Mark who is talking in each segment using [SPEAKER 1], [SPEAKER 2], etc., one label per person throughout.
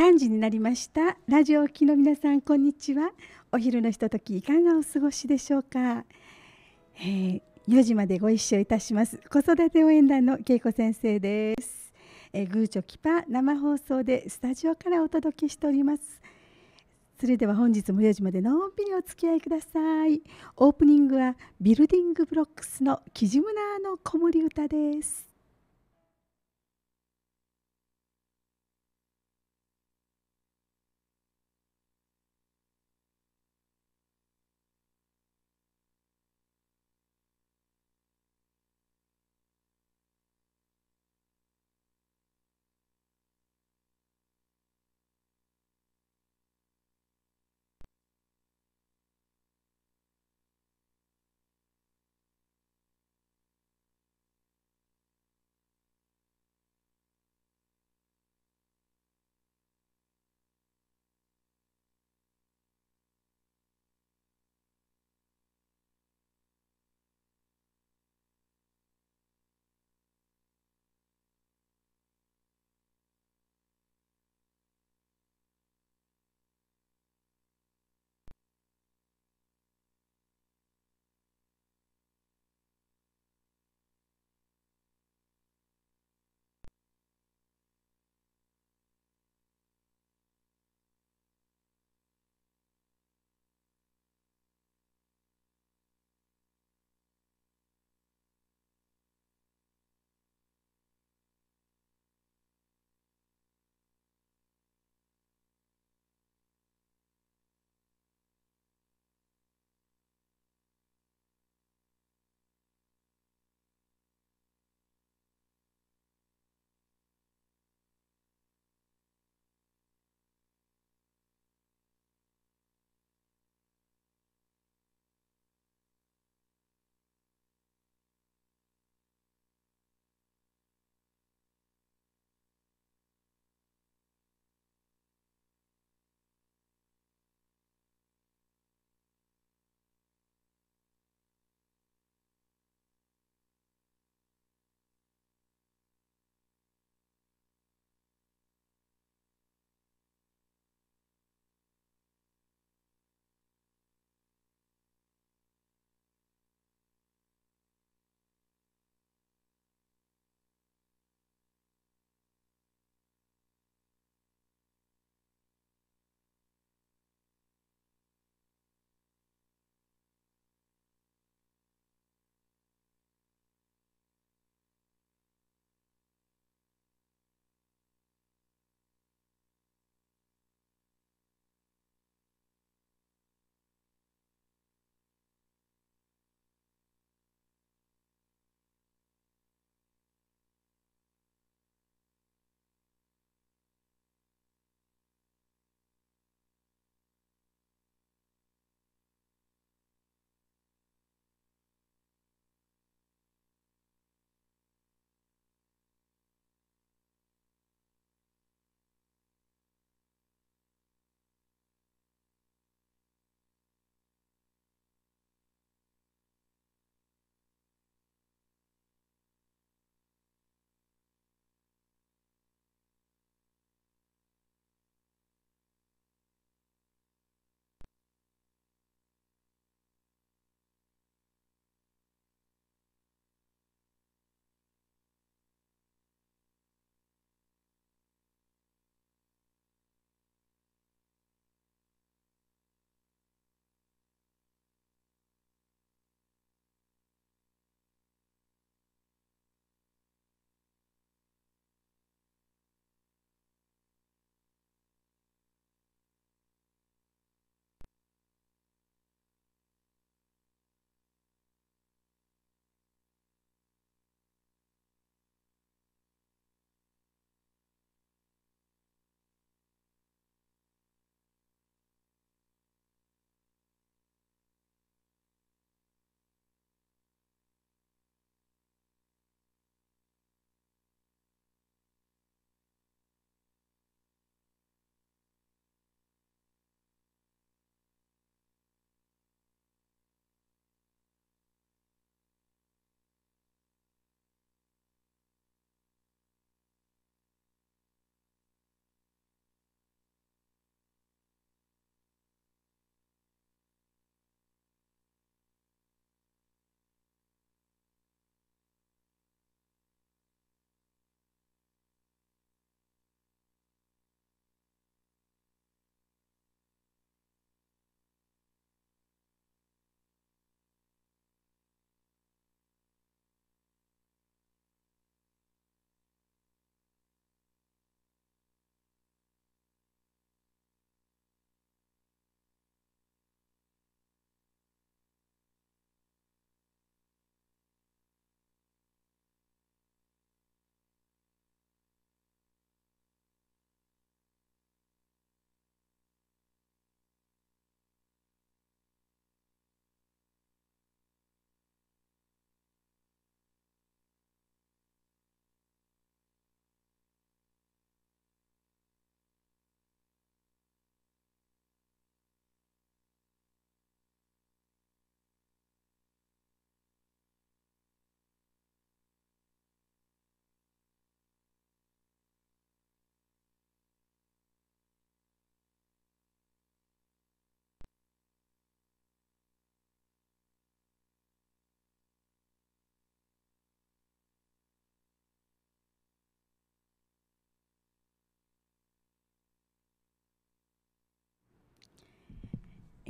[SPEAKER 1] 3時になりましたラジオ機の皆さんこんにちはお昼のひとときいかがお過ごしでしょうか、えー、4時までご一緒いたします子育て応援団の恵子先生です、えー、グーチョキパ生放送でスタジオからお届けしておりますそれでは本日も4時までのんびりお付き合いくださいオープニングはビルディングブロックスのキジムナーの子守歌です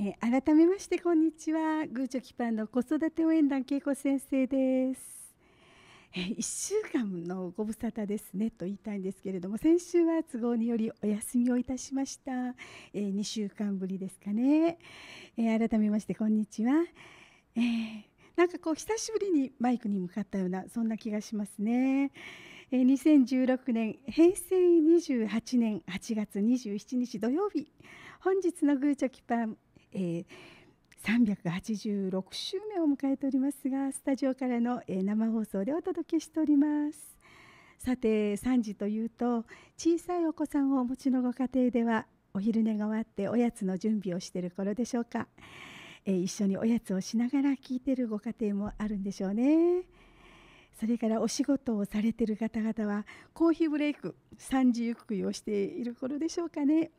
[SPEAKER 1] えー、改めましてこんにちはグーチョキパンの子育て応援団恵子先生です、え1週間のご無沙汰ですねと言いたいんですけれども先週は都合によりお休みをいたしました、え2週間ぶりですかね、改めましてこんにちは、なんかこう久しぶりにマイクに向かったようなそんな気がしますね。2016年平成28年8月27日土曜日本日のグーチョキパンえー、386週目を迎えておりますがスタジオからの、え生放送でお届けしておりますさて3時というと小さいお子さんをお持ちのご家庭ではお昼寝が終わっておやつの準備をしている頃でしょうか、え一緒におやつをしながら聞いているご家庭もあるんでしょうねそれからお仕事をされている方々はコーヒーブレイク3時ゆっくりをしている頃でしょうかね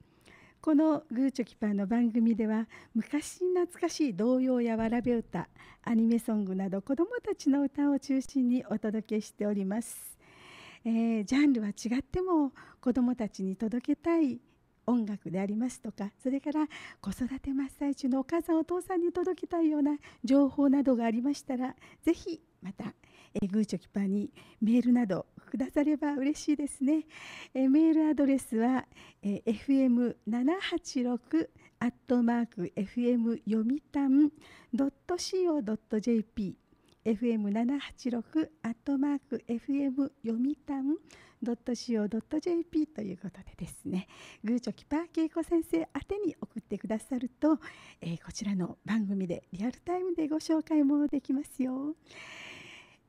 [SPEAKER 1] このグーチョキパーの番組では昔懐かしい童謡やわらべ歌アニメソングなど子どもたちの歌を中心にお届けしております、えー、ジャンルは違っても子どもたちに届けたい音楽でありますとかそれから子育て真っ最中のお母さんお父さんに届けたいような情報などがありましたら是非またえグーチョキパーにメールなどくだされば嬉しいですね。えメールアドレスは、え fm786 アットマーク fm 読みたん .co.jp fm786 アットマーク fm 読みたん .co.jp ということでですねグーチョキパー恵子先生宛てに送ってくださると、えー、こちらの番組でリアルタイムでご紹介もできますよ。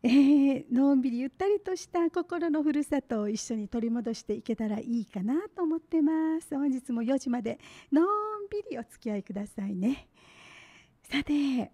[SPEAKER 1] えー、のんびりゆったりとした心のふるさとを一緒に取り戻していけたらいいかなと思ってます本日も4時までのんびりお付き合いくださいねさて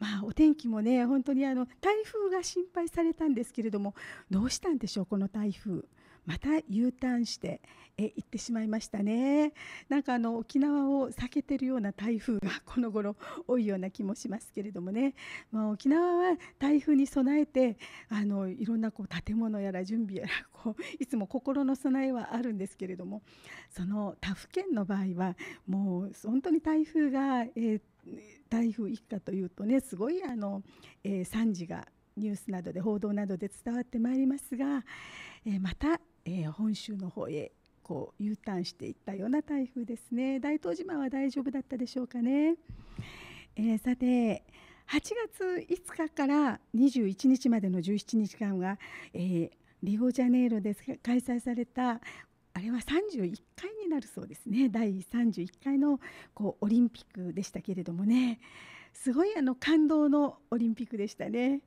[SPEAKER 1] まあ、お天気もね本当にあの台風が心配されたんですけれどもどうしたんでしょうこの台風また U ターンしてえ行ってしまいましたねなんかあの沖縄を避けてるような台風が この頃多いような気もしますけれどもね、まあ、沖縄は台風に備えてあのいろんなこう建物やら準備やらこう いつも心の備えはあるんですけれどもその他府県の場合はもう本当に台風が、えー、台風一過というとねすごいあの、えー、惨事がニュースなどで報道などで伝わってまいりますが、えー、またえー、本州の方へこう U ターンしていったような台風ですね大東島は大丈夫だったでしょうかね、えー、さて8月5日から21日までの17日間は、えー、リオジャネイロで開催されたあれは31回になるそうですね第31回のこうオリンピックでしたけれどもねすごいあの感動のオリンピックでしたね。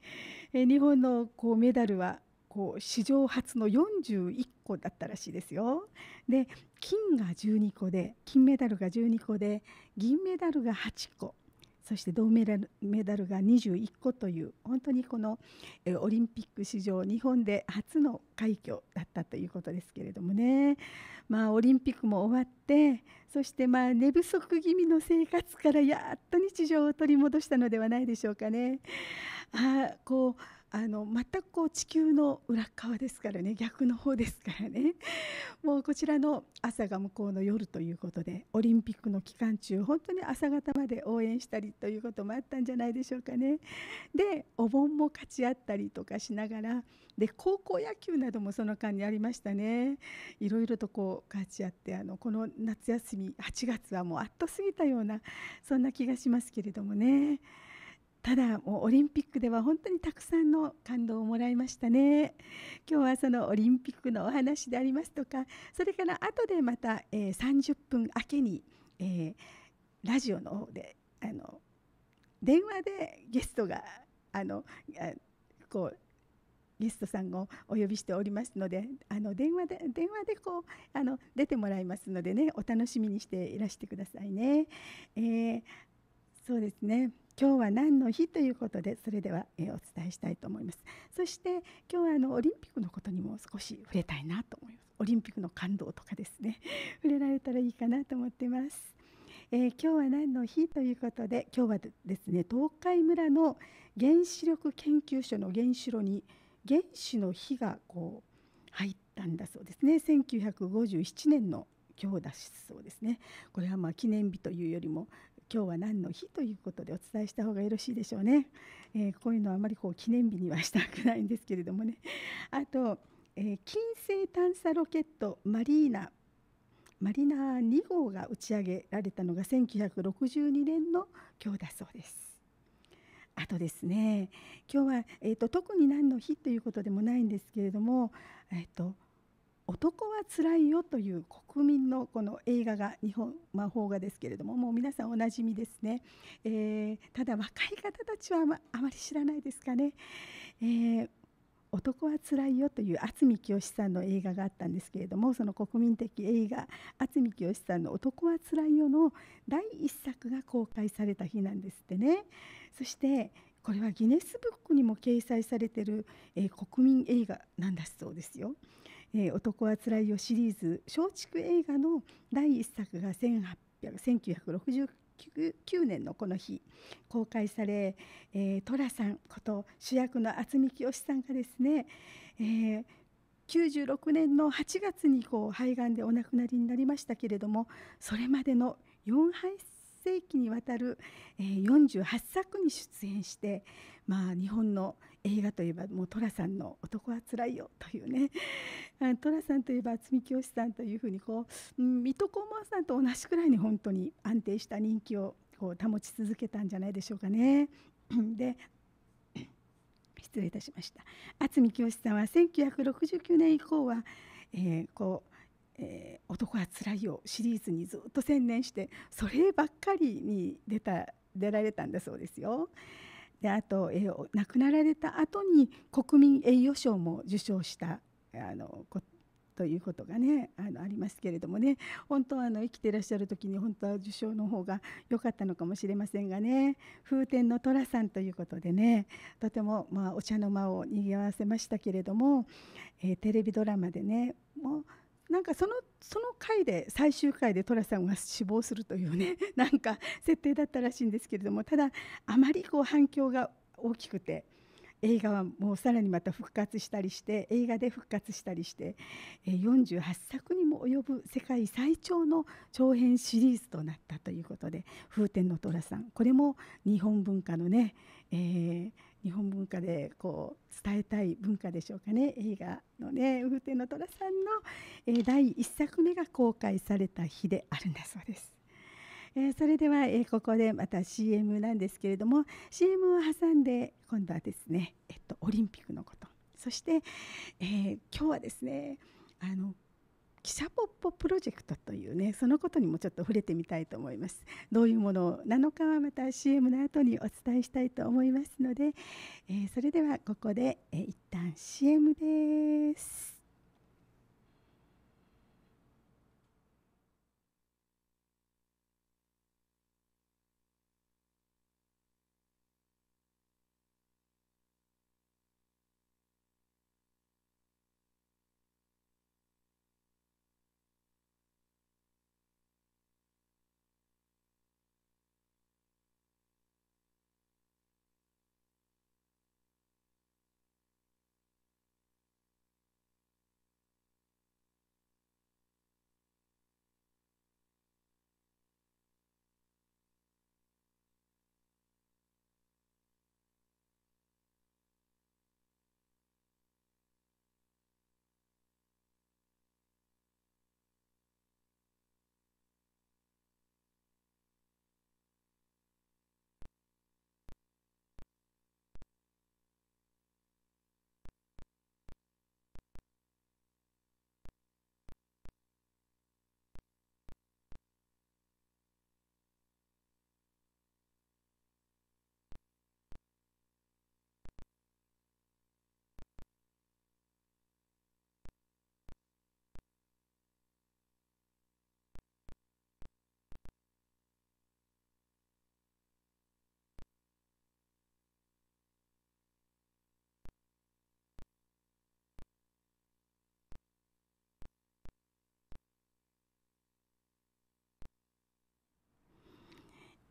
[SPEAKER 1] えー、日本のこうメダルはこう史上初の41個だったらしいですよ。で金が12個で金メダルが12個で銀メダルが8個そして銅メダルメダルが21個という本当にこのオリンピック史上日本で初の快挙だったということですけれどもね、まあ、オリンピックも終わってそしてまあ寝不足気味の生活からやっと日常を取り戻したのではないでしょうかね。あこうあの全くこう地球の裏側ですからね逆の方ですからね もうこちらの朝が向こうの夜ということでオリンピックの期間中本当に朝方まで応援したりということもあったんじゃないでしょうかねでお盆も勝ち合ったりとかしながらで高校野球などもその間にありましたねいろいろとこう勝ち合ってあのこの夏休み8月はもうあっと過ぎたようなそんな気がしますけれどもね。ただもうオリンピックでは本当にたくさんの感動をもらいましたね今日はそのオリンピックのお話でありますとかそれから後でまた、え30分明けに、えラジオの方であの電話でゲストがあのこうゲストさんをお呼びしておりますのであの電話で電話でこうあの出てもらいますのでねお楽しみにしていらしてくださいね。えー、そうですね今日は何の日ということでそれでは、お伝えしたいと思いますそして今日はあのオリンピックのことにも少し触れたいなと思いますオリンピックの感動とかですね 触れられたらいいかなと思ってます、えー、今日は何の日ということで今日はですね東海村の原子力研究所の原子炉に原子の火がこう入ったんだそうですね1957年の今日だしそうですねこれはまあ記念日というよりも今日は何の日ということでお伝えした方がよろしいでしょうね、えー、こういうのはあまりこう記念日にはしたくないんですけれどもね あと、えー、金星探査ロケットマリーナマリナー2号が打ち上げられたのが1962年の今日だそうです。あとですね今日は、えーと、特に何の日ということでもないんですけれども、えーと男はつらいよ」という国民のこの映画が日本、魔法画ですけれどももう皆さんおなじみですね、えー、ただ若い方たちはあまあまり知らないですかね。えー男はつらいよという渥美清さんの映画があったんですけれどもその国民的映画渥美清さんの「男はつらいよ」の第1作が公開された日なんですってねそしてこれはギネスブックにも掲載されてる、えー、国民映画なんだそうですよ。えー、男はつらいよ」シリーズ松竹映画の第1作が1969年のこの日公開され、えー、寅さんこと主役の渥美清さんがですね、えー96年の8月にこう肺がんでお亡くなりになりましたけれどもそれまでの4敗世紀にわたる48作に出演して、まあ、日本の映画といえばもう寅さんの「男はつらいよ」というね寅さんといえば渥美清さんというふうにこう水戸黄門さんと同じくらいに本当に安定した人気をこう保ち続けたんじゃないでしょうかね。で 失礼いたしました渥美清さんは1969年以降は、えー、こうえー、男はつらいよ」シリーズにずっと専念してそればっかりに出た出られたんだそうですよ。であと、えー、亡くなられた後に国民栄誉賞も受賞したあのということがねあのありますけれどもね本当はあの生きていらっしゃる時に本当は受賞の方が良かったのかもしれませんがね風天の寅さんということでねとてもまあお茶の間を賑わせましたけれども、えー、テレビドラマでねもうなんかそのその回で最終回で寅さんが死亡するというね なんか設定だったらしいんですけれどもただあまりこう反響が大きくて映画はもうさらにまた復活したりして映画で復活したりして48作にも及ぶ世界最長の長編シリーズとなったということで「風天の寅さん」これも日本文化のね、えー日本文化でこう伝えたい文化でしょうかね映画のね「風フの虎さんの」えー、第1作目が公開された日であるんだそうです。えー、それでは、えー、ここでまた CM なんですけれども CM を挟んで今度はですね、えっと、オリンピックのことそして、え今日はですねあの記者ポッププロジェクトというねそのことにもちょっと触れてみたいと思いますどういうものなのかはまた CM の後にお伝えしたいと思いますので、えー、それではここで、えー、一旦 CM です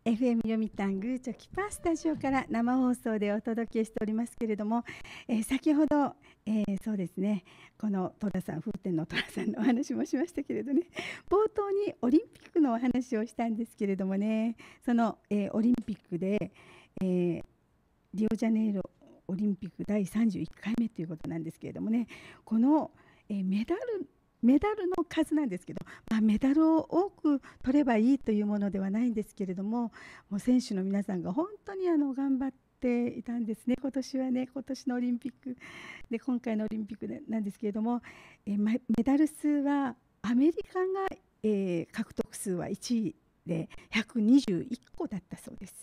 [SPEAKER 1] FM 読みたんグーチョキパースタジオから生放送でお届けしておりますけれども、えー、先ほど、えー、そうですねこの寅さん風天の寅さんのお話もしましたけれどね冒頭にオリンピックのお話をしたんですけれどもねその、えー、オリンピックで、えリオジャネイロオリンピック第31回目ということなんですけれどもねこの、えメダルメダルの数なんですけど、まあ、メダルを多く取ればいいというものではないんですけれどももう選手の皆さんが本当にあの頑張っていたんですね、今年はね、今年のオリンピックで、今回のオリンピックなんですけれども、えメダル数はアメリカが、えー、獲得数は1位で121個だったそうです。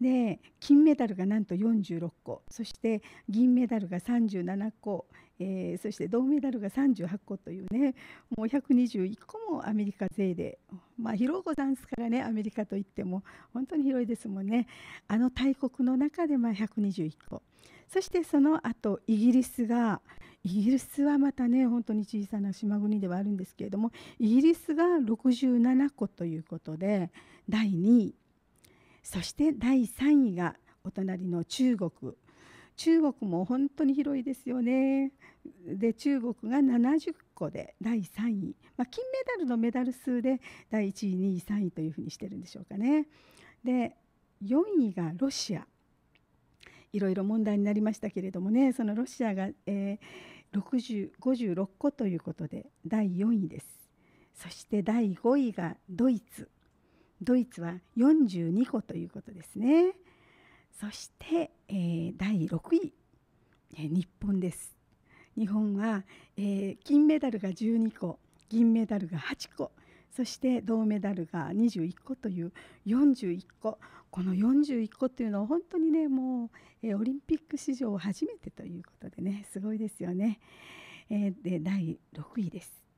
[SPEAKER 1] で金メダルがなんと46個そして銀メダルが37個、えー、そして銅メダルが38個というねもう121個もアメリカ勢で、まあ、広いござんすからねアメリカといっても本当に広いですもんねあの大国の中でまあ121個そしてその後イギリスがイギリスはまたね本当に小さな島国ではあるんですけれどもイギリスが67個ということで第2位。そして第3位がお隣の中国中国も本当に広いですよねで中国が70個で第3位、まあ、金メダルのメダル数で第1位2位3位というふうにしてるんでしょうかねで4位がロシアいろいろ問題になりましたけれどもねそのロシアが、えー、56個ということで第4位ですそして第5位がドイツドイツは42個ということですねそして、えー、第6位、えー、日本です日本は、えー、金メダルが12個銀メダルが8個そして銅メダルが21個という41個この41個というのは本当にねもう、えー、オリンピック史上初めてということでねすごいですよね。えー、で第6位です。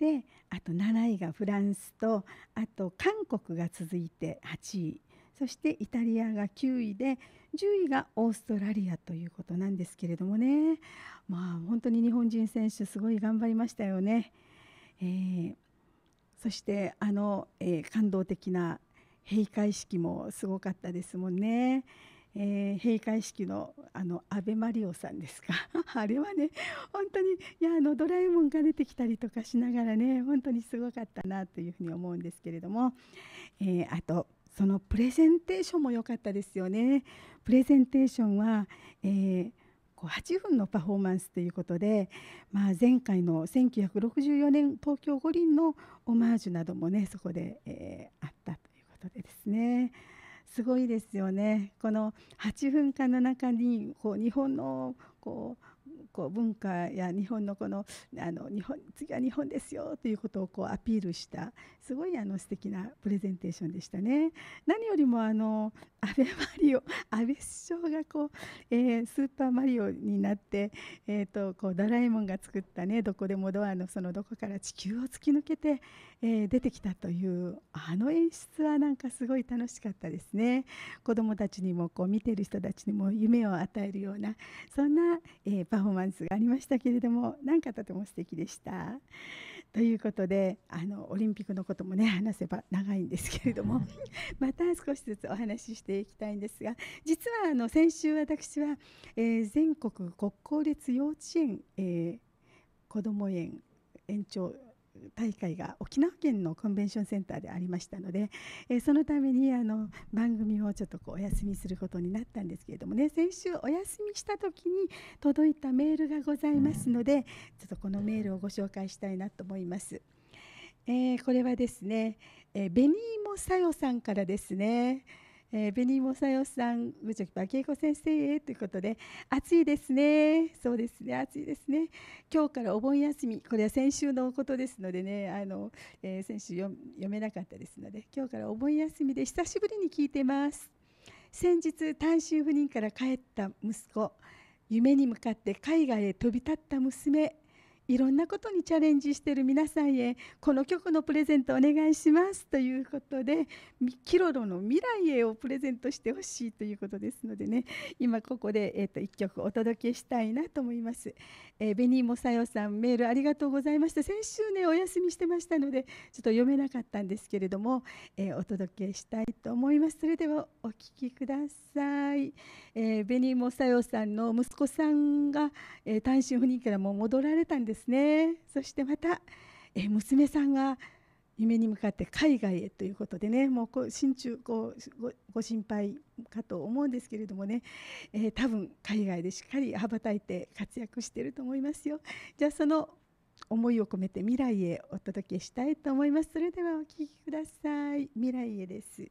[SPEAKER 1] であと7位がフランスとあと韓国が続いて8位そしてイタリアが9位で10位がオーストラリアということなんですけれどもねまあ本当に日本人選手すごい頑張りましたよね。えー、そしてあの、えー、感動的な閉会式もすごかったですもんね。えー、閉会式のあの安倍マリオさんですか あれはね本当にいやあのドラえもんが出てきたりとかしながらね本当にすごかったなというふうに思うんですけれども、えー、あとそのプレゼンテーションも良かったですよね。プレゼンテーションは、えーこう8分のパフォーマンスということで、まあ、前回の1964年東京五輪のオマージュなどもねそこで、えー、あったということでですね。すごいですよねこの8分間の中にこう日本のこうこう文化や日本のこのあの日本次は日本ですよということをこうアピールしたすごいあの素敵なプレゼンテーションでしたね。何よりもあの安倍マリオ安倍首相がこう、えー、スーパーマリオになって、えーと、こうドラえもんが作ったねどこでもドアのそのどこから地球を突き抜けて、えー、出てきたというあの演出はなんかすごい楽しかったですね。子どもたちにもこう見てる人たちにも夢を与えるようなそんな、えー、パフォーマンスマンスがありましたけれども何かとても素敵でした。ということであのオリンピックのこともね話せば長いんですけれども また少しずつお話ししていきたいんですが実はあの先週私は、えー、全国国公立幼稚園、えー、こども園延長大会が沖縄県のコンベンションセンターでありましたので、えー、そのためにあの番組をちょっとこうお休みすることになったんですけれどもね先週お休みした時に届いたメールがございますのでちょっとこのメールをご紹介したいなと思います。えー、これはですね、えー、ベニーモさよさんからですね。えー、紅もさよさん、無バケイコ先生へということで、暑いですね、そうですね、暑いですね、今日からお盆休み、これは先週のことですのでね、あのえー、先週読めなかったですので、今日からお盆休みで、久しぶりに聞いてます。先日、単身赴任から帰った息子、夢に向かって海外へ飛び立った娘いろんなことにチャレンジしている皆さんへこの曲のプレゼントお願いしますということでキロロの未来へをプレゼントしてほしいということですのでね今ここで、えー、と1曲お届けしたいなと思います。えー、ベニーモサヨさんメールありがとうございました先週ねお休みしてましたのでちょっと読めなかったんですけれども、えー、お届けしたいと思いますそれではお聴きください、えー、ベニーモサヨさんの息子さんが、えー、単身赴任からも戻られたんですですねそしてまた、え娘さんが夢に向かって海外へということでねもうこう心中こうご心配かと思うんですけれどもね、えー、多分海外でしっかり羽ばたいて活躍してると思いますよじゃあその思いを込めて未来へお届けしたいと思いますそれではお聴きください未来へです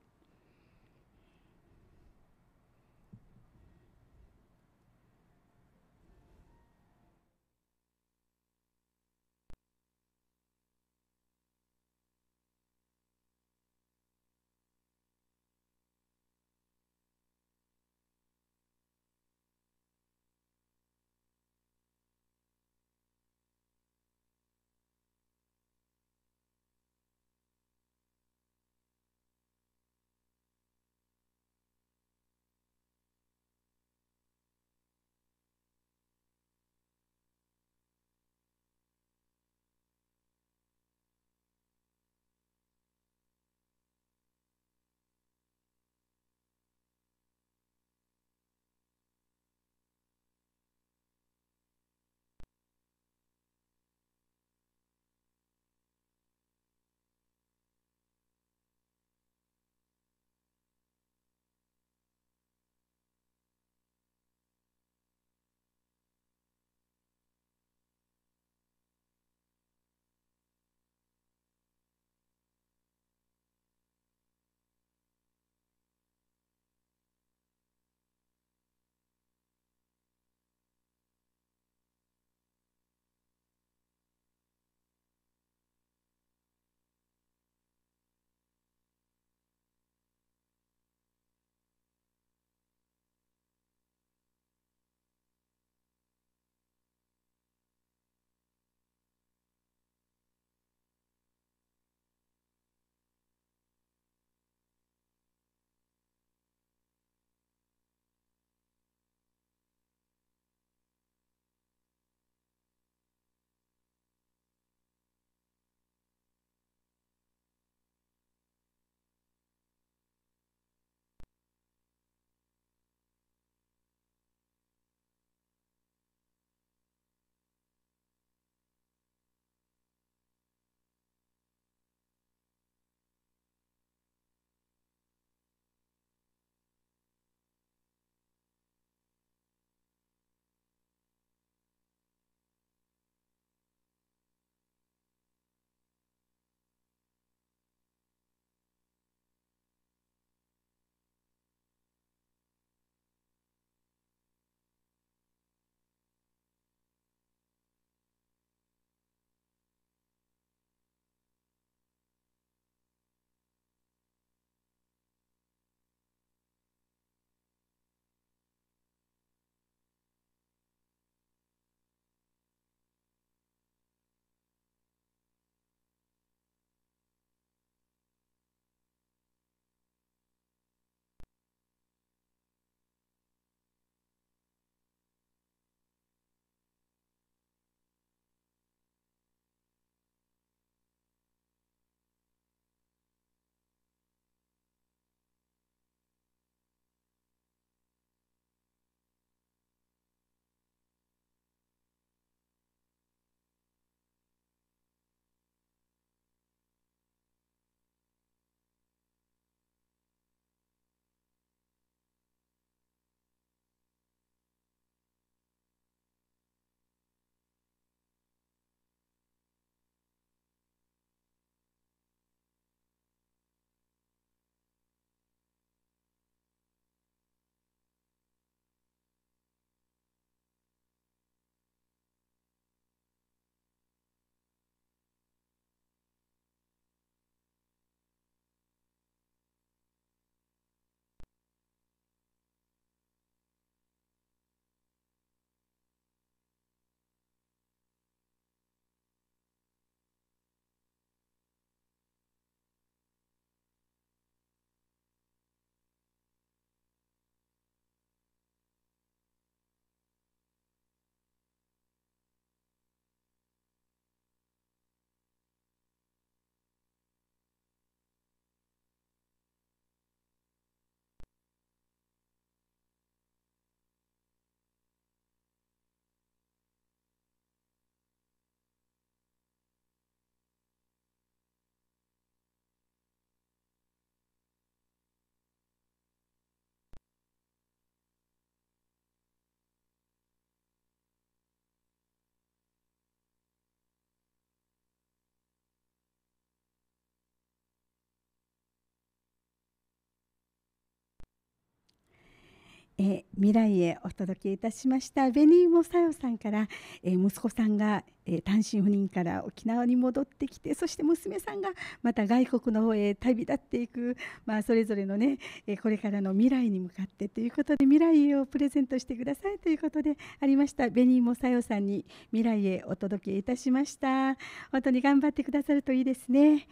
[SPEAKER 1] え未来へお届けいたしましたベニー・モサヨさんから、え息子さんが、え単身赴任から沖縄に戻ってきてそして娘さんがまた外国の方へ旅立っていく、まあ、それぞれのね、えこれからの未来に向かってということで未来をプレゼントしてくださいということでありましたベニー・モサヨさんに未来へお届けいたしました本当に頑張ってくださるといいですね、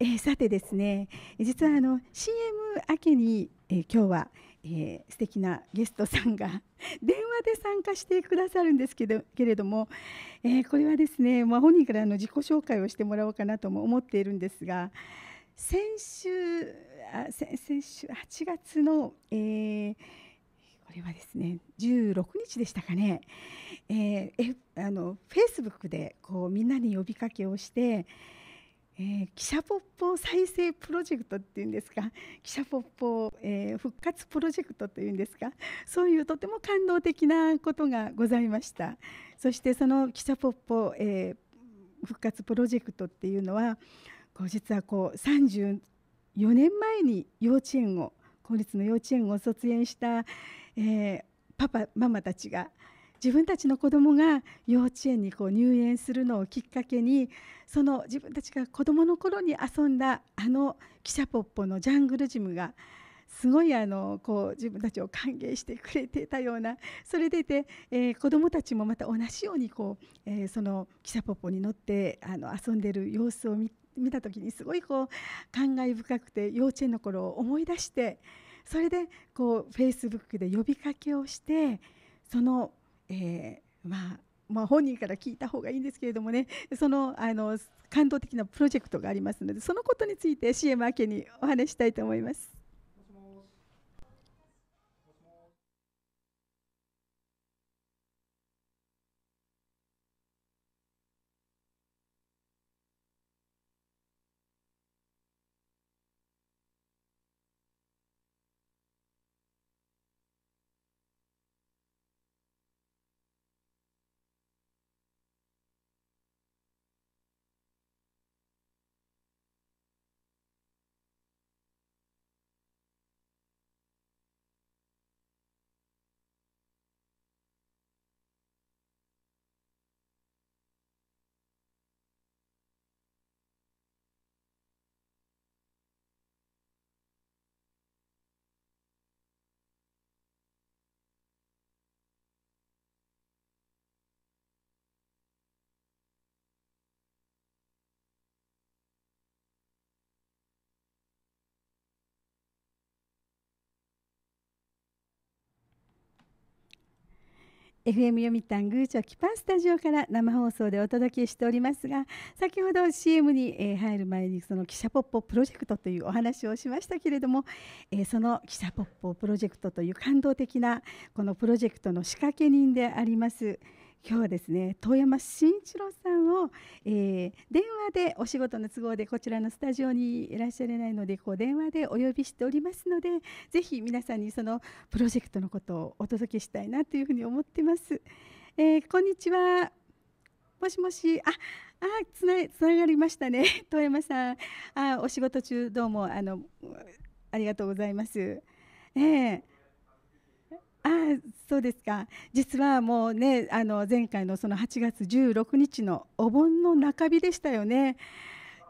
[SPEAKER 1] えさてですね実はあの CM 明けに、え今日は「えー、素敵なゲストさんが 電話で参加してくださるんですけどけれども、えー、これはですね、まあ、本人からの自己紹介をしてもらおうかなとも思っているんですが先週あ先週8月の、えー、これはですね16日でしたかね、えー、あのフェイスブックでこうみんなに呼びかけをして。えー、記者ポッポ再生プロジェクトっていうんですか記者 ポッポ、えー、復活プロジェクトというんですか そういうとても感動的なことがございましたそしてその記者ポッポ、えー、復活プロジェクトっていうのはこう実はこう34年前に幼稚園を公立の幼稚園を卒園した、えー、パパママたちが自分たちの子どもが幼稚園にこう入園するのをきっかけにその自分たちが子どもの頃に遊んだあの汽車ポッポのジャングルジムがすごいあのこう自分たちを歓迎してくれてたようなそれでいて、えー、子どもたちもまた同じようにこう、えー、その汽車ポッポに乗ってあの遊んでる様子を見見た時にすごいこう感慨深くて幼稚園の頃を思い出してそれでこうフェイスブックで呼びかけをしてそのえー、まあまあ、本人から聞いた方がいいんですけれどもねそのあの感動的なプロジェクトがありますのでそのことについて CM 明けにお話したいと思います。FM 読谷グーチョキパースタジオから生放送でお届けしておりますが先ほど CM に、入る前にその記者ポッポプロジェクトというお話をしましたけれども、その記者ポッポプロジェクトという感動的なこのプロジェクトの仕掛け人であります今日はですね遠山慎一郎さんを、えー、電話でお仕事の都合でこちらのスタジオにいらっしゃれないのでこう電話でお呼びしておりますのでぜひ皆さんにそのプロジェクトのことをお届けしたいなというふうに思ってます。えー、こんにちはもしもしああつなつながりましたね 遠山さんあお仕事中どうもあのありがとうございます。えーあそうですか実はもうねあの前回のその8月16日のお盆の中日でしたよね。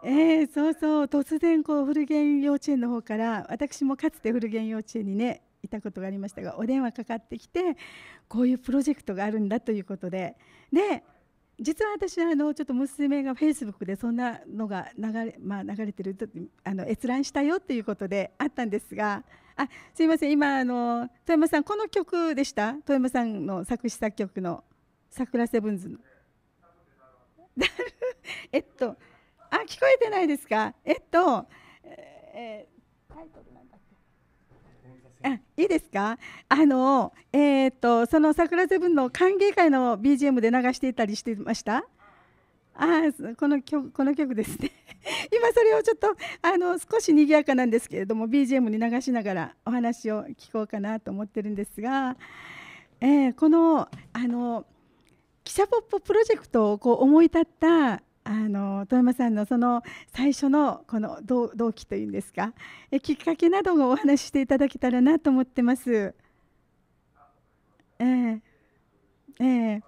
[SPEAKER 1] えー、そうそう突然こう古源幼稚園の方から私もかつて古源幼稚園にねいたことがありましたがお電話かかってきてこういうプロジェクトがあるんだということでで実は私はあのちょっと娘がフェイスブックでそんなのが流れ,、まあ、流れてるとあの閲覧したよということであったんですが。あすみません今あの富山さんこの曲でした富山さんの作詞作曲の「桜セブンズの」えっとあ聞こえてないですかえっと、
[SPEAKER 2] えー、タイトルなんだっ
[SPEAKER 1] けあいいですかあのえー、っとその「桜セブン」の歓迎会の BGM で流していたりしてましたあこの曲この曲ですね 今それをちょっとあの少し賑やかなんですけれども BGM に流しながらお話を聞こうかなと思ってるんですが、えー、このあの記者ポッププロジェクトをこう思い立ったあの富山さんのその最初のこの動機というんですかえきっかけなどをお話ししていただけたらなと思ってます。えーえー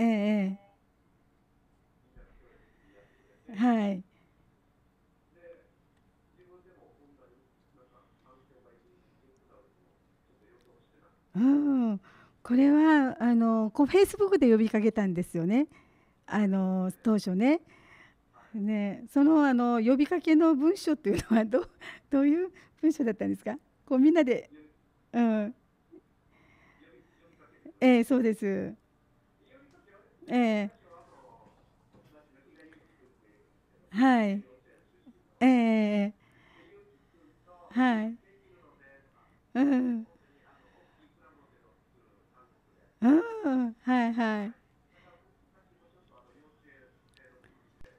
[SPEAKER 2] ええええ。はい。
[SPEAKER 1] うん、これはあのこうフェイスブックで呼びかけたんですよね。あの当初ね。ね、そのあの呼びかけの文章っていうのはど どういう文章だったんですか？こうみんなで、うん、ええ、そうです。ええ。
[SPEAKER 2] はい。えええはい。うん。うん、はいはい。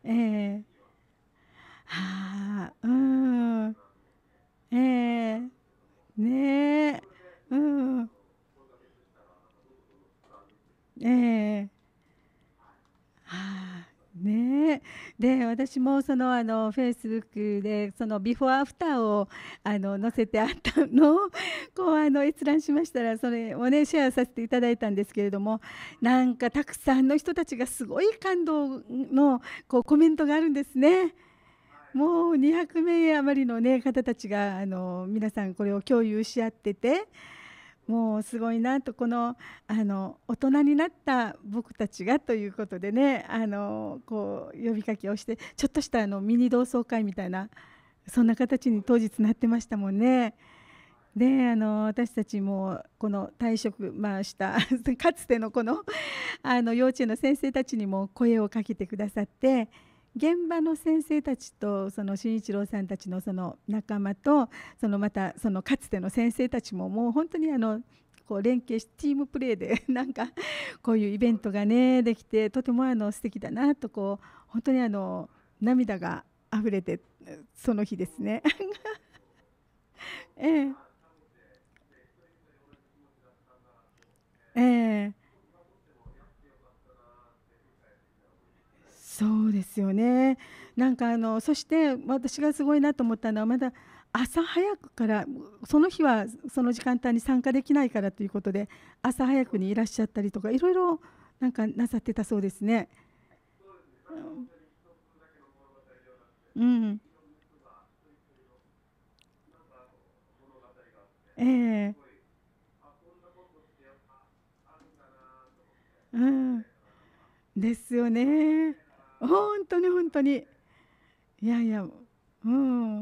[SPEAKER 2] ええ。はあ、うん。ええ。ねえ。うん。
[SPEAKER 1] ええ。ねで私もそのあのフェイスブックでそのビフォーアフターをあの載せてあったのを こうあの閲覧しましたらそれをねシェアさせていただいたんですけれどもなんかたくさんの人たちがすごい感動のこうコメントがあるんですね。もう200名余りの、ね、方たちがあの皆さんこれを共有し合ってて。もうすごいなとこのあの大人になった僕たちがということでねあのこう呼びかけをしてちょっとしたあのミニ同窓会みたいなそんな形に当日なってましたもんね。であの私たちもこの退職、まあ、した かつてのこのあの幼稚園の先生たちにも声をかけてくださって。現場の先生たちとその新一郎さんたちのその仲間とそのまたそのかつての先生たちももう本当にあのこう連携してチームプレーで なんかこういうイベントがねできてとてもあの素敵だなとこう本当にあの涙が溢れてその日ですね ええええそうですよねなんかあのそして私がすごいなと思ったのはまだ朝早くからその日はその時間帯に参加できないからということで朝早くにいらっしゃったりとかいろいろなんかなさってたそうですね。うん、ええうん、ですよね。本当に本当にいやいやうん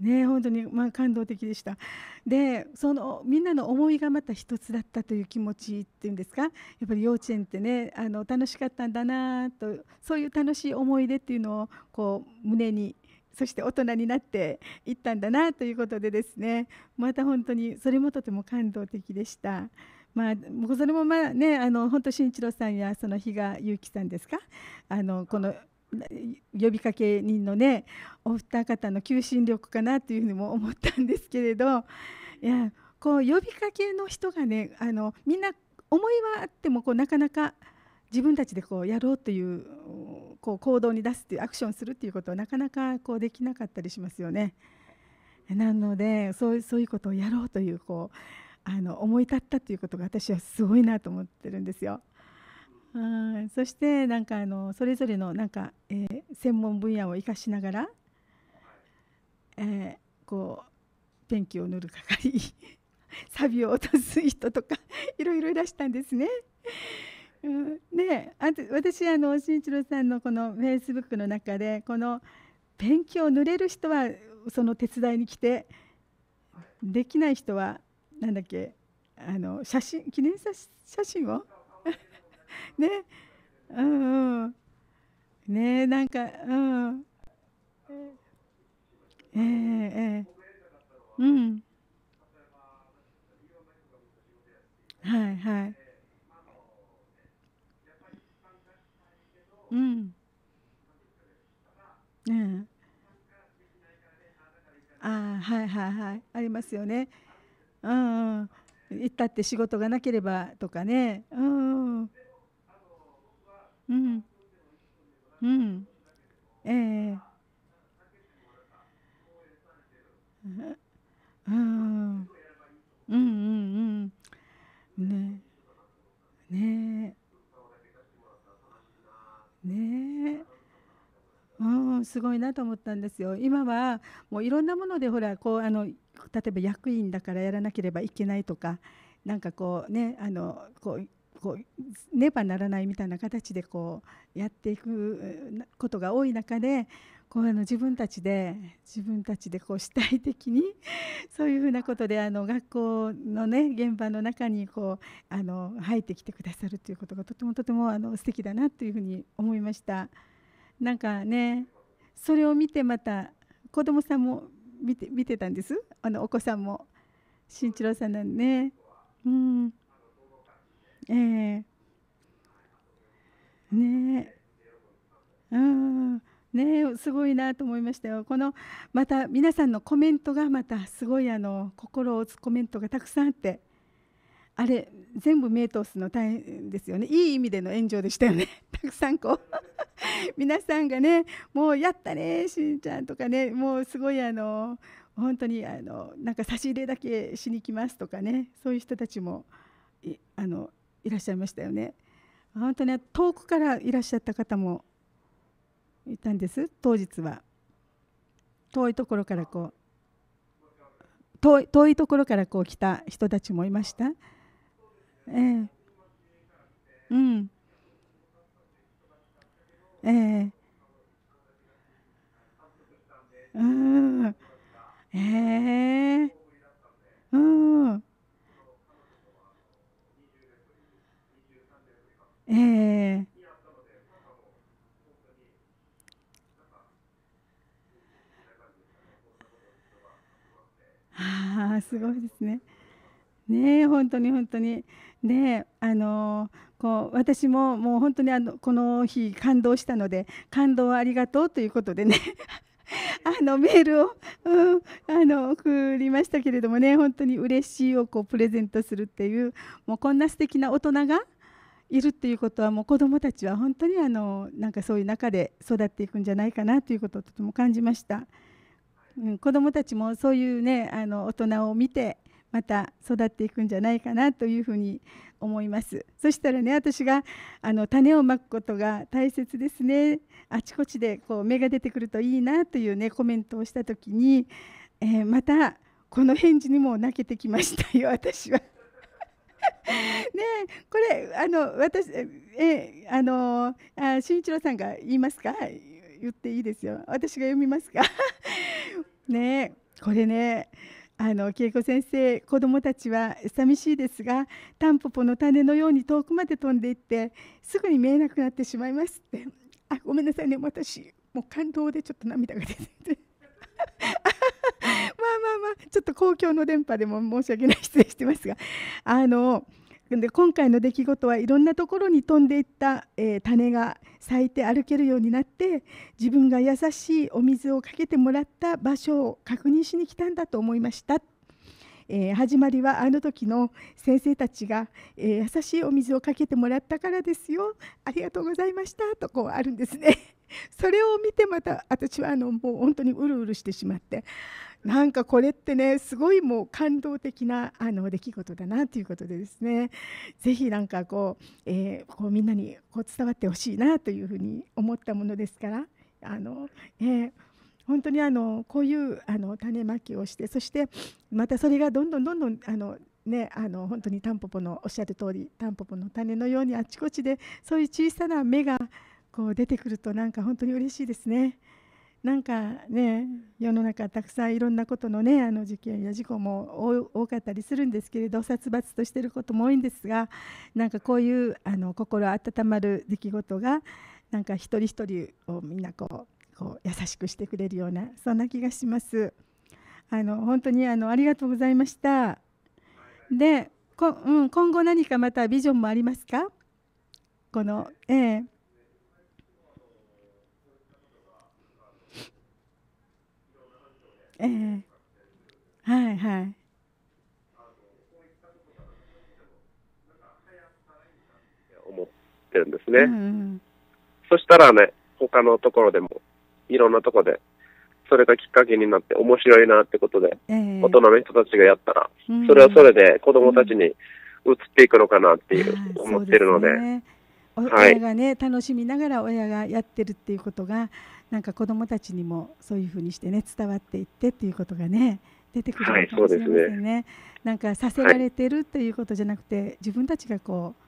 [SPEAKER 1] ね本当にまあ感動的でしたでそのみんなの思いがまた一つだったという気持ちっていうんですかやっぱり幼稚園ってねあの楽しかったんだなとそういう楽しい思い出っていうのをこう胸にそして大人になっていったんだなということでですねまた本当にそれもとても感動的でした。まあ、もうそもままねあの本当慎一郎さんやその比嘉祐希さんですかあのこの呼びかけ人のねお二方の求心力かなというふうにも思ったんですけれどいやこう呼びかけの人がねあのみんな思いはあってもこうなかなか自分たちでこうやろうというこう行動に出すっていうアクションするということはなかなかこうできなかったりしますよね。なのでそう、そういうことをやろうというこうあの思い立ったということが私はすごいなと思ってるんですよ。うんそしてなんかあのそれぞれのなんか、えー、専門分野を生かしながら、えー、こうペンキを塗る係 サビを落とす人とか いろいろいらしたんですね。うん、であと私あの新一郎さんのこのフェイスブックの中でこのペンキを塗れる人はその手伝いに来てできない人はなんだっけあの写真記念写真を ねうんねなんかうんえー、
[SPEAKER 2] えー、うん
[SPEAKER 3] はいはい
[SPEAKER 2] う
[SPEAKER 1] んねああはいはいはいありますよねうんうん、行ったって仕事がなければとかね。うん、うん、うん、えー、
[SPEAKER 2] うん、うんうん
[SPEAKER 1] うんねねねうんすごいなと思ったんですよ。今はもういろんなものでほらこうあの例えば役員だからやらなければいけないとかなんかこうねあのこうこうねばならないみたいな形でこうやっていくことが多い中でこうあの自分たちで自分たちでこう主体的に そういうふうなことであの学校のね現場の中にこうあの入ってきてくださるということがとてもとてもあの素敵だなというふうに思いました。なんかねそれを見てまた子どもさんも見て見てたんですあのお子さんも慎一郎さんなんで、ね、うんええー、ねうんねすごいなと思いましたよこのまた皆さんのコメントがまたすごいあの心を打つコメントがたくさんあってあれ全部目通すの大変ですよねいい意味での炎上でしたよね たくさんこう 皆さんがねもうやったねしんちゃんとかねもうすごいあの本当にあのなんか差し入れだけしに来ますとかねそういう人たちもいあのいらっしゃいましたよね本当に遠くからいらっしゃった方もいたんです当日は遠いところからこう遠いところからこう来た人たちもいました。ええ。うん。
[SPEAKER 2] ええ。
[SPEAKER 4] うん。
[SPEAKER 2] ええ。うん。ええ。
[SPEAKER 1] ああ、すごいですね。ね、ほんとに本当に。であのこう私ももう本当にあのこの日感動したので感動ありがとうということでね あのメールを、うん、あの送りましたけれどもね本当に嬉しいをこうプレゼントするっていうもうこんな素敵な大人がいるっていうことはもう子どもたちは本当にあのなんかそういう中で育っていくんじゃないかなということをとても感じました、うん、子どもたちもそういうねあの大人を見てまた育っていくんじゃないかなというふうに思いますそしたらね私があの種をまくことが大切ですねあちこちでこう芽が出てくるといいなというねコメントをした時に、えー、またこの返事にも泣けてきましたよ私は。ねこれあの私えあのあ新一郎さんが言いますか言っていいですよ私が読みますか ねこれねあの恵子先生子どもたちは寂しいですがタンポポの種のように遠くまで飛んでいってすぐに見えなくなってしまいますってあごめんなさいね私もう感動でちょっと涙が出てて まあまあまあちょっと公共の電波でも申し訳ない失礼してますがあので今回の出来事はいろんなところに飛んでいった、えー、種が咲いて歩けるようになって自分が優しいお水をかけてもらった場所を確認しに来たんだと思いましたえー、始まりはあの時の先生たちが、えー、優しいお水をかけてもらったからですよありがとうございましたとこうあるんですね。それを見てまた私はあのもう本当にうるうるしてしまってなんかこれってねすごいもう感動的なあの出来事だなということでですねぜひなんかこう,、えー、こうみんなにこう伝わってほしいなというふうに思ったものですからあの、えー、本当にあのこういうあの種まきをしてそしてまたそれがどんどんどんどんあのね、あの本当にタンポポのおっしゃる通りタンポポの種のようにあちこちでそういう小さな芽がこう出てくるとなんか本当に嬉しいですね。なんかね世の中たくさんいろんなことのねあの事件や事故も多かったりするんですけれど殺伐としてることも多いんですがなんかこういうあの心温まる出来事がなんか一人一人をみんなこうこう優しくしてくれるようなそんな気がします。あの本当にあのありがとうございました。で、こうん、今後何かまたビジョンもありますか？この、えええ
[SPEAKER 3] はいはい。思ってるんですね。そしたらね、他のところでもいろんなとこで、それがきっかけになって面白いなってことで、えー、大人の人たちがやったら、それはそれで子供たちに移っていくのかなっていう、思ってるので。ね、親
[SPEAKER 1] がね、楽しみながら親がやってるっていうことがなんか子どもたちにもそういうふうにしてね伝わっていってっていうことがね出てくるかもしれませんねはいね、なんかさせられてるていうことじゃなくて、はい、自分たちがこう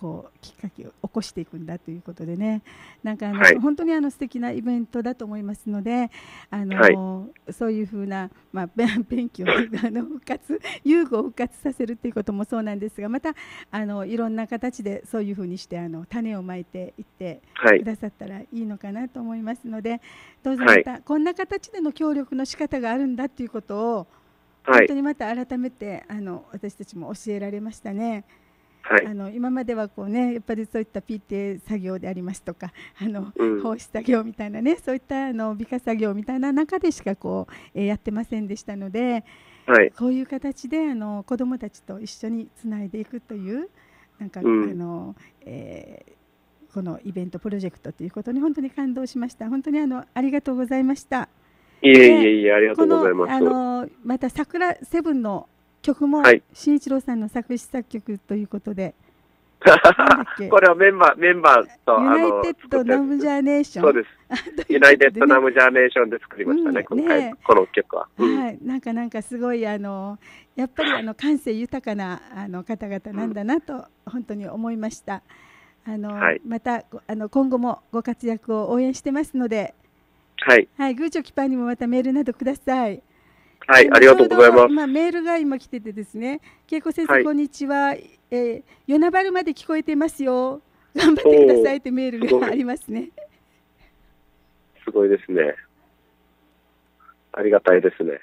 [SPEAKER 1] こうきっかけを起こしていくんだということでねなんかあの、はい、本当にあの素敵なイベントだと思いますのであの、はい、そういうふうな、まあ、勉強をあの復活遊具を復活させるということもそうなんですがまたあのいろんな形でそういうふうにしてあの種をまいていってくださったらいいのかなと思いますので、はい、どうぞまた、こんな形での協力の仕方があるんだということを本当にまた改めてあの私たちも教えられましたね。はい、あの今まではこうねやっぱりそういった PTA 作業でありますとかあの、うん、奉仕作業みたいなねそういったあの美化作業みたいな中でしかこう、えー、やってませんでしたので、はい、こういう形であの子どもたちと一緒につないでいくというなんか、あの、えこのイベントプロジェクトということに本当に感動しました本当にあのありがとうございました。いえいえいえ、ありがとうございます。あのまた桜セブンの曲も慎一郎さんの作詞作曲ということで、
[SPEAKER 3] これはメンバー、メンバーと、ユナイテッドナムジャーネーション。そうです。ね、ユナイテッドナムジャーネーションで作りましたね、うん、今回、
[SPEAKER 1] この曲は、うん、はい、なんかなんかすごい、あの、やっぱりあの感性豊かな、あの方々なんだなと、ん、本当に思いました。あの、はい、また、あの今後もご活躍を応援してますので。はい。はい、グーチョキパーにもまたメールなどください。
[SPEAKER 2] はい、ありがとうございます。今
[SPEAKER 1] メールが今来ててですね、恵子先生、こんにちは、えー、夜なばるまで聞こえてますよ。頑張ってくださいってメールがありますね。
[SPEAKER 3] すごいですね。ありがたいですね。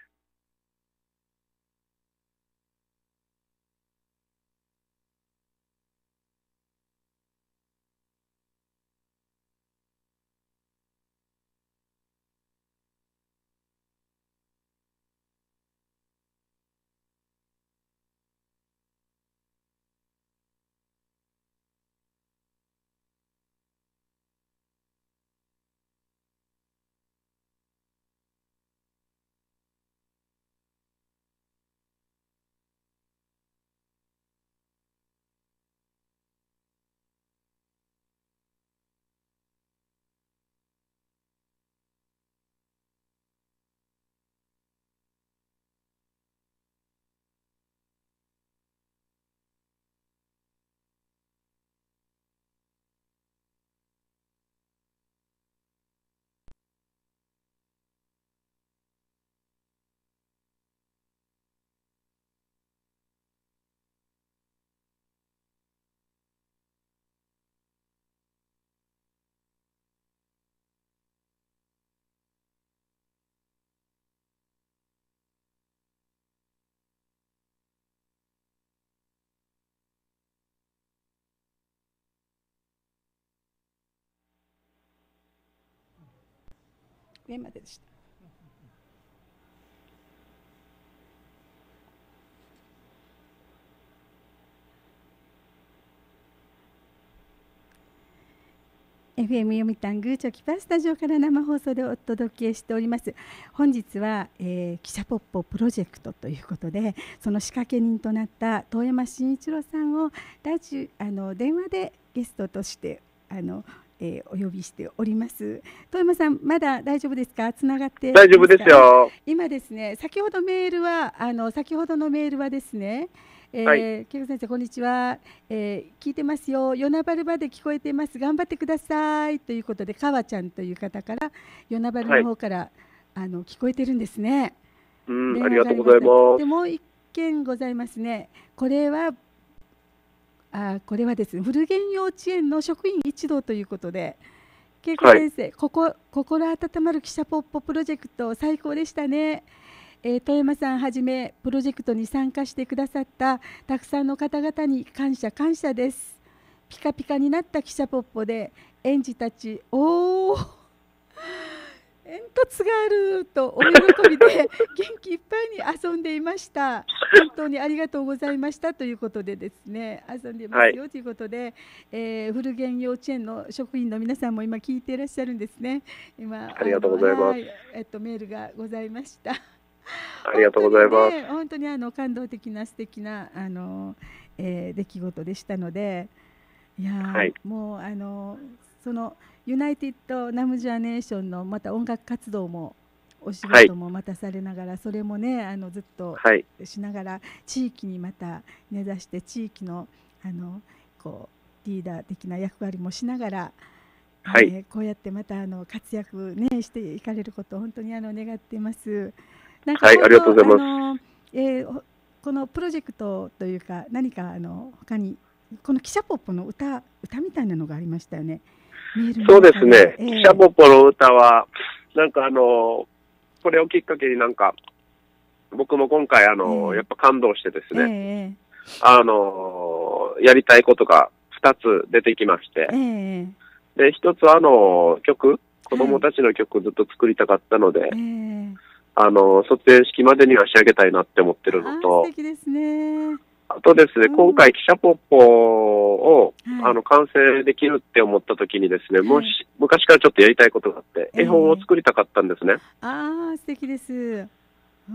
[SPEAKER 1] 年まででした。FM 読谷グーチョキパスタジオから生放送でお届けしております本日は、えー、記者ポッププロジェクトということでその仕掛け人となった遠山真一郎さんをラジあの電話でゲストとしてあのえー、お呼びしております富山さんまだ大丈夫ですかつながって大丈夫ですよ今ですね先ほどメールはあの先ほどのメールはですねえー、はい、先生こんにちは、えー、聞いてますよ与那原まで聞こえてます頑張ってくださいということで川ちゃんという方から与那原の方から、はい、あの聞こえてるんですね
[SPEAKER 2] うんありがとうございますでも
[SPEAKER 1] う一件ございますねこれはあこれはですね古源幼稚園の職員一同ということで恵子先生、はい、ここ心温まる記者ポッポプロジェクト最高でしたね。えー、富山さんはじめプロジェクトに参加してくださったたくさんの方々に感謝感謝ですピカピカになった記者ポッポで園児たちおお煙突があるとお喜びで 元気いっぱいに遊んでいました本当にありがとうございましたということでですね遊んでますよということで、はい、えー、古源幼稚園の職員の皆さんも今聞いていらっしゃるんですね今ありがとうございます、はい、えっとメールがございました
[SPEAKER 3] ありがとうございます本当に,、ね、
[SPEAKER 1] 本当にあの感動的な素敵なあの、えー、出来事でしたのでいや、はい、もうあのその。ユナイテッド・ナムジャネーションのまた音楽活動もお仕事もまたされながら、はい、それもねあのずっとしながら、地域にまた根ざして地域のあのこうリーダー的な役割もしながら、はい、えー、こうやってまたあの活躍、ね、していかれることを本当にあの願っています。なんか、はい、ありがとうございます。えー、このプロジェクトというか何かあの他にこの記者ポップの歌歌みたいなのがありましたよね。そうですね。えー、
[SPEAKER 3] シャボポの歌は、なんかあの、これをきっかけになんか、僕も今回あの、うん、やっぱ感動してです
[SPEAKER 2] ね、
[SPEAKER 3] えー、あの、やりたいことが2つ出てきまして、えー、で、1つあの、曲、子供たちの曲ずっと作りたかったので、はい、あの、卒園式までには仕上げたいなって思ってるのと、素
[SPEAKER 2] 敵ですね。
[SPEAKER 3] あとですね、今回、記者ポッポを、あの、完成できるって思った時にですね、もし、昔からちょっとやりたいことがあって、絵本を作りたかったんですね。
[SPEAKER 1] ああ、素敵です。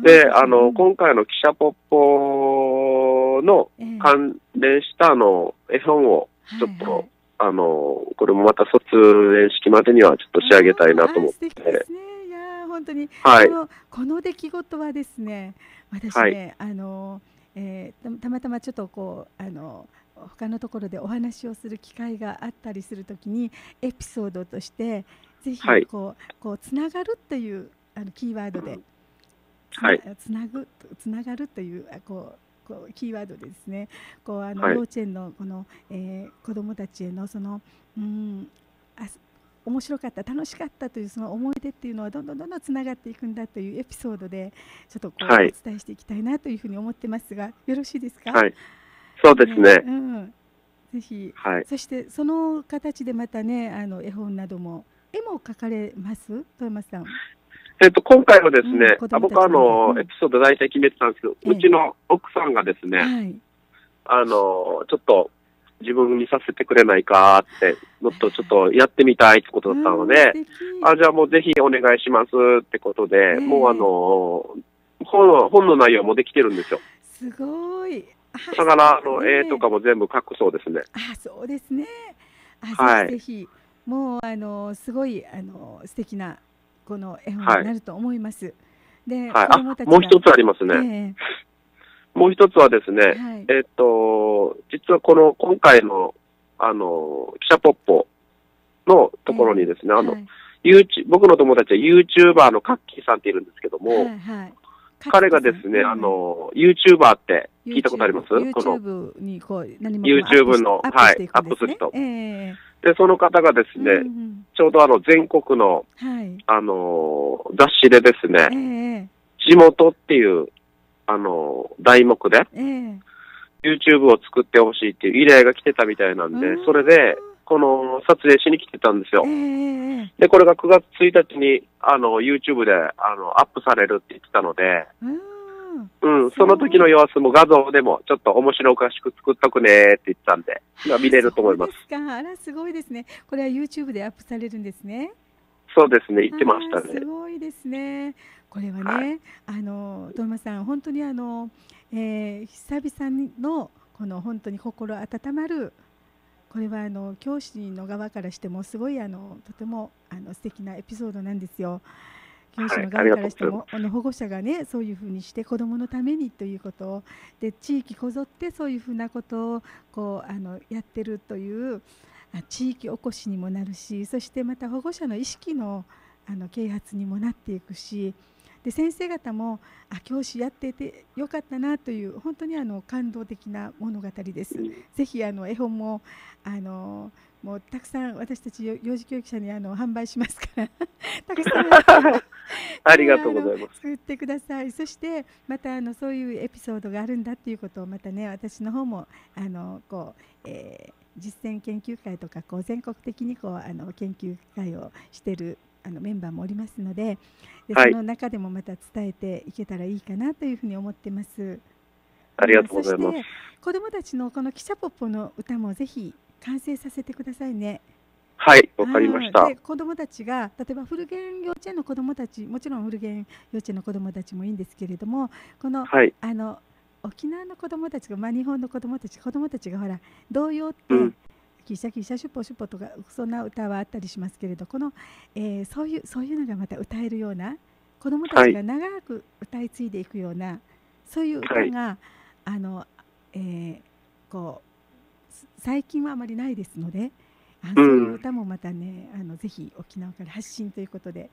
[SPEAKER 3] で、あの、今回の記者ポッポの関連したあの、絵本を、ちょっと、あの、これもまた卒園式までにはちょっと仕上げたいなと思って。い
[SPEAKER 1] や本当に、はい、この出来事はですね、私ね、あの、えー、たまたまちょっとこうあの他のところでお話をする機会があったりするときにエピソードとしてぜひこうはい、こうつながるというあのキーワードで、はい、つなぐつながるというこうこうキーワードでですねこうあの、幼稚園のこの、えー、子どもたちへのその、うん、あ面白かった楽しかったというその思い出っていうのはどんどんどんどんつながっていくんだというエピソードでちょっとこうお伝えしていきたいなというふうに思ってますが、はい、よろしいですか、はい、そうですね、うん、ぜひ、はい、そしてその形でまたねあの絵本なども絵も描かれます富山さん
[SPEAKER 3] えっと、今回はですね、うん、僕はあの、うん、エピソード大体決めてたんですけど、ええ、うちの奥さんがですね、はい、あの、ちょっと自分にさせてくれないかって、もっとちょっとやってみたいってことだったので、あ、じゃあもうぜひお願いしますってことで、もうあの、本の、本の内容もできてるんですよ。
[SPEAKER 1] すごい。
[SPEAKER 3] だから、あの、絵とかも全部書くそうですね。
[SPEAKER 1] あ、そうですね。はい。ぜひ、もうあの、すごい、あの、素敵な、この絵本になると思います。で、はい、あ、もう一つありますね。
[SPEAKER 3] もう一つはですね、はい、えっ、と、実はこの今回の、あの、記者ポッポのところにですね、はい、あの、はい、僕の友達は YouTuber のカッキーさんっているんですけども、はいはい、彼がですね、あの、YouTuber って聞いたことあります YouTube この YouTube の、はい、アップする人。で、その方がですね、うんうん、ちょうどあの、全国の、はい、あの、雑誌でですね、えー、地元っていうあの、題目で、えー、YouTube を作ってほしいっていう依頼が来てたみたいなんで、それで、この撮影しに来てたんですよ。えー、で、これが9月1日に、あの、YouTube で、あの、アップされるって言ってたので、うん、その時の様子も画像でも、ちょっと面白おかしく作っとくねって言ってたんで、今見れると思います。
[SPEAKER 1] すあら、すごいですね。これは YouTube でアップされるんですね。
[SPEAKER 3] そうですね、言ってましたね。す
[SPEAKER 1] ごいですね。これはね、はい、あのト山さん本当にあの、えー、久々のこの本当に心温まるこれはあの教師の側からしてもすごいあのとてもあの素敵なエピソードなんですよ。教師の側からしても、あの保護者がねそういうふうにして子どものためにということをで地域こぞってそういうふうなことをこうあのやってるという地域おこしにもなるしそしてまた保護者の意識のあの啓発にもなっていくしで先生方もあ教師やっててよかったなという本当にあの感動的な物語です。ぜひあの絵本もあのもうたくさん私たち幼児教育者にあの販売しますから たくさ
[SPEAKER 3] んありがとうございます
[SPEAKER 1] 作ってくださいそしてまたあのそういうエピソードがあるんだっていうことをまたね私の方もあのこう、えー実践研究会とかこう全国的にこうあの研究会をしてるあのメンバーもおりますのでで、はい、その中でもまた伝えていけたらいいかなというふうに思ってます。ありがとうございます。子どもたちのこの記者ポッポの歌もぜひ完成させてくださいね。はい、わかりました。子どもたちが例えば古源幼稚園の子どもたち、もちろん古源幼稚園の子どもたちもいいんですけれども、この、はい、あの沖縄の子供たちが、まあ、日本の子供たち子供たちがほら童謡って、うんギシャギシャシュポシュポとかそんな歌はあったりしますけれどこの、えー、そういうそういうのがまた歌えるような子どもたちが長く歌い継いでいくような、はい、そういう歌が、はい、あのえー、こう最近はあまりないですのであそういう歌もまたね、あのぜひ沖縄から発信ということで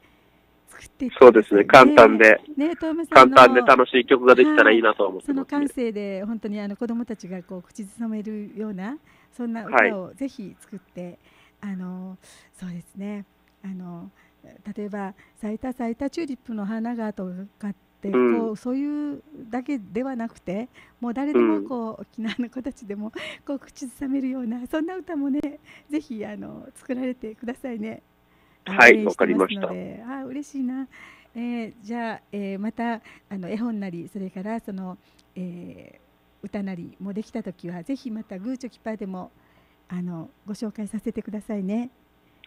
[SPEAKER 3] 作っていて、そうですね、簡単で、
[SPEAKER 1] ね、簡単で楽しい曲ができたらいいなと思って、ね、その感性で、本当にあの子どもたちがこう口ずさめるような、そんな歌をぜひ作って、はい、あのそうですねあの、例えば、咲いた咲いたチューリップの花がとかって、こう、うん、そういうだけではなくて、もう誰でもこう、沖縄の子たちでもこう口ずさめるような、そんな歌もね、ぜひあの作られてくださいね。
[SPEAKER 2] はいわかりましたあ
[SPEAKER 1] 嬉しいな、えー、じゃあ、えー、またあの絵本なりそれからその、えー、歌なりもできた時はぜひまたグーチョキパーでもあのご紹介させてくださいね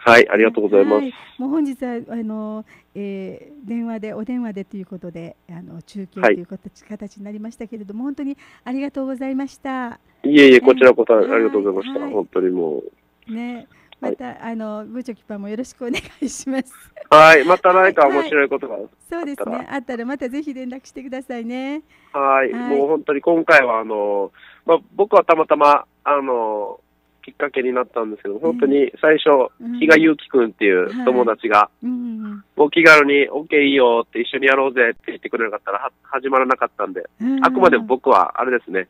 [SPEAKER 3] はい、ありがとうございます。はい、
[SPEAKER 1] もう本日はあの、えー、電話でお電話でということであの中継という形,、形になりましたけれども、本当にありがとうございました。
[SPEAKER 3] いえいえ、こちらこそありがとうございました。はい、本当にも
[SPEAKER 1] う。ね。また、はい、あの部長キパもよろしくお願いします。
[SPEAKER 3] はい、また何か面白いことが、はい、
[SPEAKER 1] そうですね。あったらまたぜひ連絡してくださいね。
[SPEAKER 3] はい、もう本当に今回はあのまあ僕はたまたまあのきっかけになったんですけど、本当に最初、うん、比嘉祐希君っていう友達が、はいもう気軽にオッケーいいよって一緒にやろうぜって言ってくれなかったらは始まらなかったんで、うん、あくまでも僕はあれですね、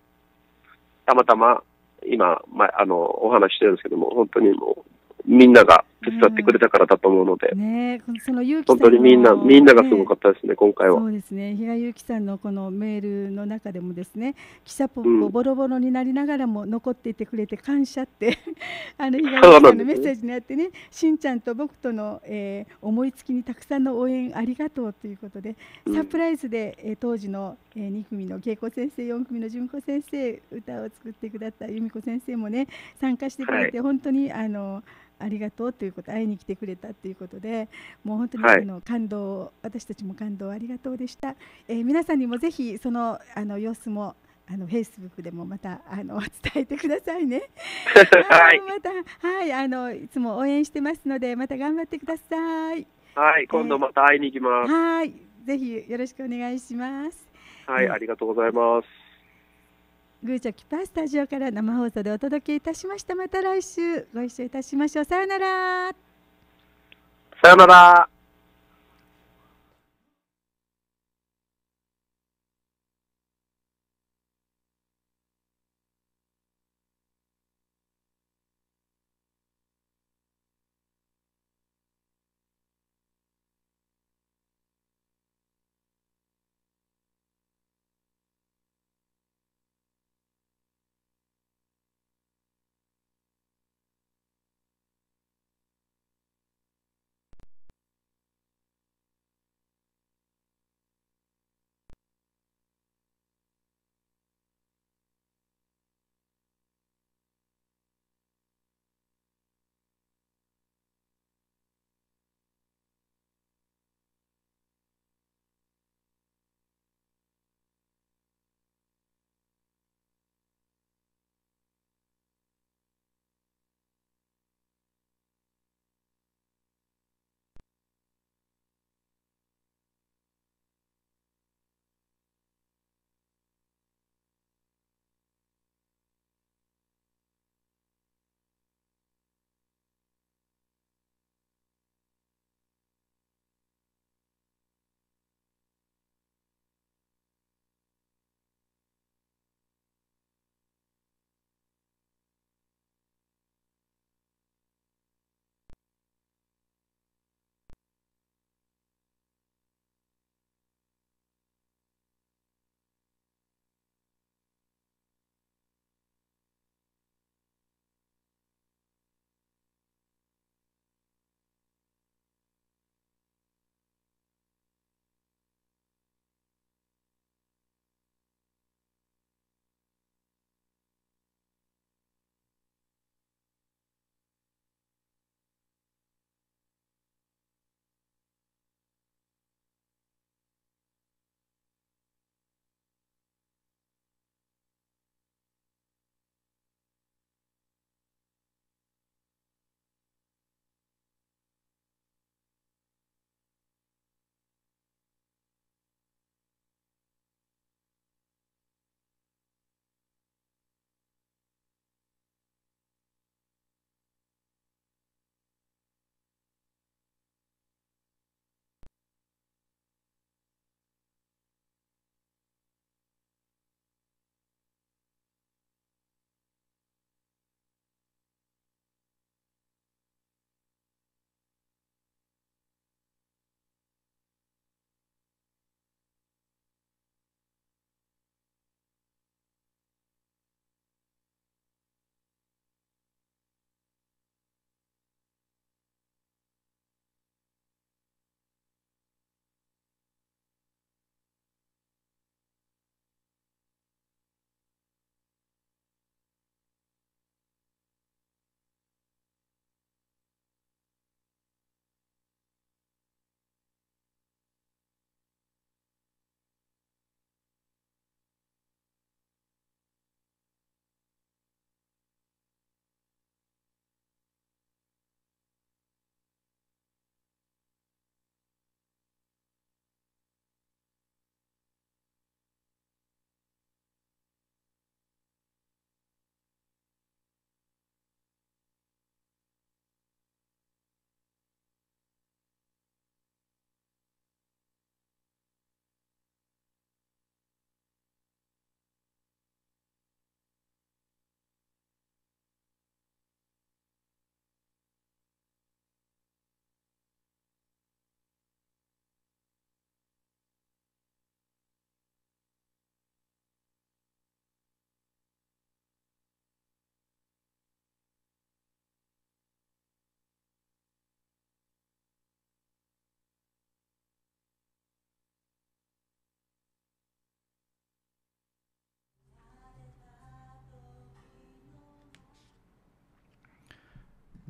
[SPEAKER 3] たまたま今、まあ、あのお話してるんですけども、本当にもうみんなが手伝ってくれたからだと思うので、
[SPEAKER 1] ね、その本当にみんな、みんながすごか
[SPEAKER 3] ったですね、今回は。そうで
[SPEAKER 1] すね、比嘉優紀さんのこのメールの中でもですね、記者ポップボロボロになりながらも残っていてくれて感謝って あの比嘉優紀さんのメッセージにあってね、しんちゃんと僕との、えー、思いつきにたくさんの応援ありがとうということで、サプライズで、えー、当時の、えー、2組の恵子先生、4組の純子先生、歌を作ってくださった由美子先生もね、参加してくれて、はい、本当にあのありがとうといういうこと会いに来てくれたっていうことでもう本当にあの感動、はい、私たちも感動ありがとうでした、えー、皆さんにもぜひそのあの様子もあのフェイスブックでもまたあの伝えてくださいね。はい、またはいあのいつも応援してますのでまた頑張ってください。
[SPEAKER 3] はい、今度また会いに行きます。えー、
[SPEAKER 1] はい、ぜひよろしくお願いします。
[SPEAKER 3] はい、ありがとうございます。
[SPEAKER 1] グーチョキパスタジオから生放送でお届けいたしましたまた来週ご一緒いたしましょうさよなら
[SPEAKER 3] さよ
[SPEAKER 4] なら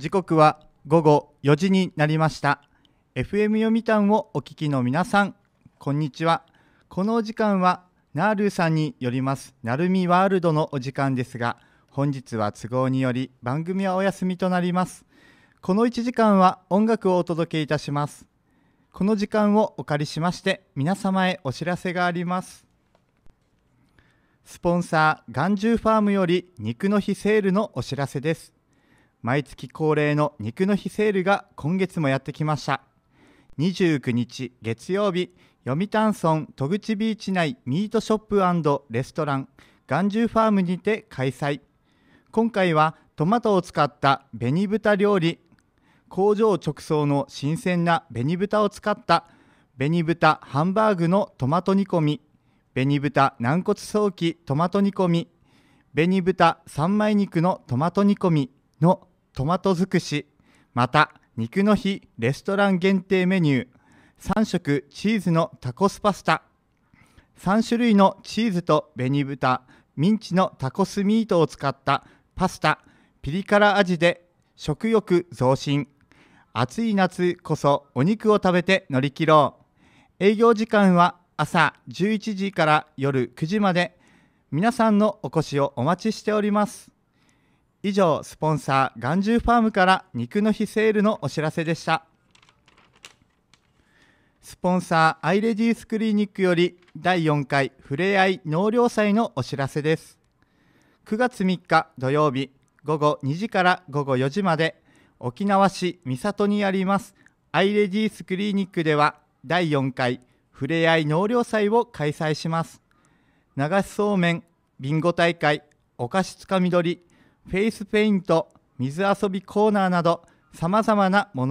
[SPEAKER 4] 時刻は午後4時になりました FM 読みたんをお聞きの皆さんこんにちはこのお時間はナールさんによりますなるみワールドのお時間ですが本日は都合により番組はお休みとなりますこの1時間は音楽をお届けいたしますこの時間をお借りしまして皆様へお知らせがありますスポンサーガンジューファームより肉の日セールのお知らせです毎月恒例の肉の日セールが今月もやってきました29日月曜日読谷村戸口ビーチ内ミートショップレストラン眼中ファームにて開催今回はトマトを使った紅豚料理工場直送の新鮮な紅豚を使った紅豚ハンバーグのトマト煮込み紅豚軟骨早期トマト煮込み紅豚三枚肉のトマト煮込みのトマト尽くしまた肉の日レストラン限定メニュー3色チーズのタコスパスタ3種類のチーズと紅豚ミンチのタコスミートを使ったパスタピリ辛味で食欲増進暑い夏こそお肉を食べて乗り切ろう営業時間は朝11時から夜9時まで皆さんのお越しをお待ちしております以上スポンサーガンジュファームから肉の日セールのお知らせでしたスポンサーアイレディースクリニックより第4回ふれあい納涼祭のお知らせです9月3日土曜日午後2時から午後4時まで沖縄市三郷にありますアイレディースクリニックでは第4回ふれあい納涼祭を開催します流しそうめんビンゴ大会お菓子つかみ取りフェイスペイント水遊びコーナーなどさまざまなもの